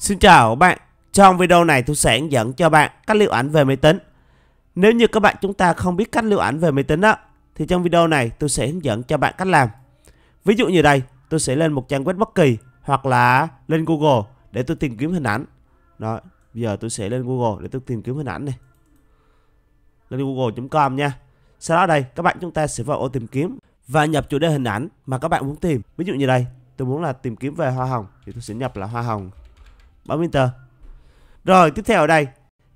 Xin chào các bạn, trong video này tôi sẽ hướng dẫn cho bạn cách lưu ảnh về máy tính. Nếu như các bạn chúng ta không biết cách lưu ảnh về máy tính đó, thì trong video này tôi sẽ hướng dẫn cho bạn cách làm. Ví dụ như đây, tôi sẽ lên một trang web bất kỳ hoặc là lên Google để tôi tìm kiếm hình ảnh. Đó, bây giờ tôi sẽ lên Google để tôi tìm kiếm hình ảnh này. Lên google.com nha. Sau đó đây, các bạn chúng ta sẽ vào ô tìm kiếm và nhập chủ đề hình ảnh mà các bạn muốn tìm. Ví dụ như đây, tôi muốn là tìm kiếm về hoa hồng thì tôi sẽ nhập là hoa hồng bấm Enter. Rồi tiếp theo ở đây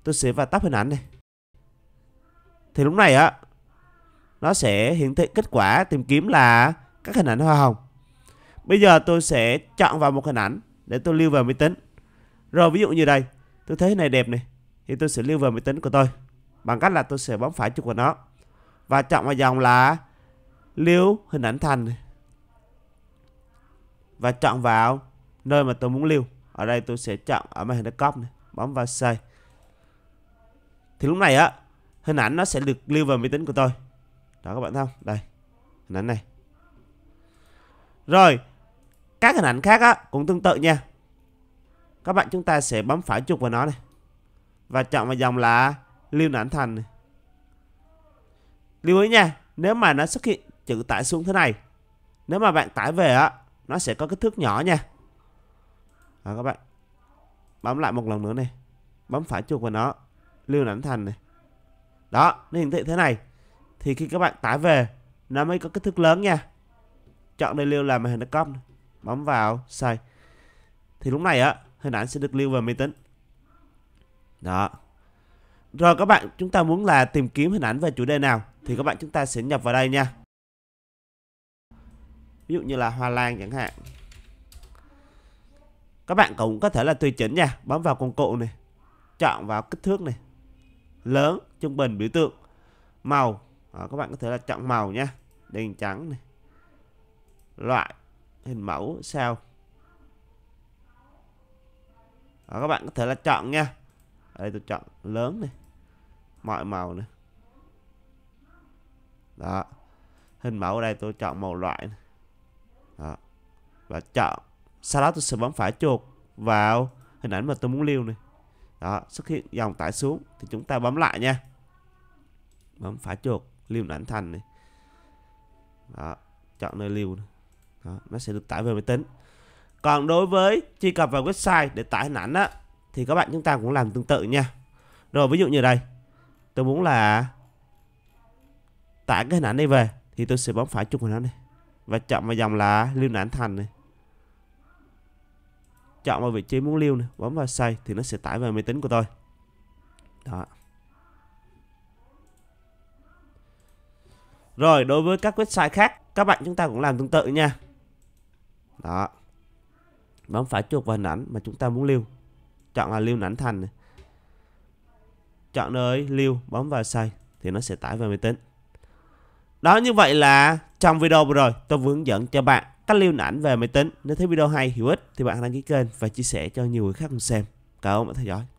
tôi sẽ vào tab hình ảnh này. Thì lúc này á nó sẽ hiển thị kết quả tìm kiếm là các hình ảnh hoa hồng. Bây giờ tôi sẽ chọn vào một hình ảnh để tôi lưu vào máy tính. Rồi ví dụ như đây, tôi thấy này đẹp này thì tôi sẽ lưu vào máy tính của tôi bằng cách là tôi sẽ bấm phải chuột vào nó và chọn vào dòng là lưu hình ảnh thành này. và chọn vào nơi mà tôi muốn lưu ở đây tôi sẽ chọn ở màn hình desktop này bấm vào save thì lúc này á hình ảnh nó sẽ được lưu vào máy tính của tôi đó các bạn thấy không đây hình ảnh này rồi các hình ảnh khác á cũng tương tự nha các bạn chúng ta sẽ bấm phải chuột vào nó này và chọn vào dòng là lưu ảnh thành này. lưu ý nha nếu mà nó xuất hiện chữ tải xuống thế này nếu mà bạn tải về á nó sẽ có kích thước nhỏ nha đó các bạn bấm lại một lần nữa này bấm phải chuột vào nó lưu ảnh thành này đó nó hiển thị thế này thì khi các bạn tải về nó mới có kích thước lớn nha chọn đây lưu làm màn hình desktop bấm vào xoay thì lúc này á hình ảnh sẽ được lưu vào máy tính đó rồi các bạn chúng ta muốn là tìm kiếm hình ảnh về chủ đề nào thì các bạn chúng ta sẽ nhập vào đây nha ví dụ như là hoa lan chẳng hạn các bạn cũng có thể là tùy chỉnh nha. Bấm vào công cụ này. Chọn vào kích thước này. Lớn, trung bình, biểu tượng. Màu. Đó, các bạn có thể là chọn màu nha. Đen trắng này. Loại. Hình mẫu sao. Đó, các bạn có thể là chọn nha. Ở đây tôi chọn lớn này. Mọi màu này. Đó. Hình mẫu ở đây tôi chọn màu loại này. Đó. Và chọn sau đó tôi sẽ bấm phải chuột vào hình ảnh mà tôi muốn lưu này đó xuất hiện dòng tải xuống thì chúng ta bấm lại nha bấm phải chuột lưu ảnh thành này đó, chọn nơi lưu này. Đó, nó sẽ được tải về máy tính còn đối với truy cập vào website để tải hình ảnh á thì các bạn chúng ta cũng làm tương tự nha rồi ví dụ như đây tôi muốn là tải cái hình ảnh này về thì tôi sẽ bấm phải chuột hình ảnh này và chọn vào dòng là lưu ảnh thành này chọn vào vị trí muốn lưu này, bấm vào save thì nó sẽ tải về máy tính của tôi đó rồi đối với các website khác các bạn chúng ta cũng làm tương tự nha đó bấm phải chuột vào hình ảnh mà chúng ta muốn lưu chọn là lưu ảnh thành này. chọn nơi lưu bấm vào save thì nó sẽ tải về máy tính đó như vậy là trong video vừa rồi tôi vừa hướng dẫn cho bạn cách lưu ảnh về máy tính. Nếu thấy video hay, hữu ích thì bạn đăng ký kênh và chia sẻ cho nhiều người khác cùng xem. Cảm ơn bạn theo dõi.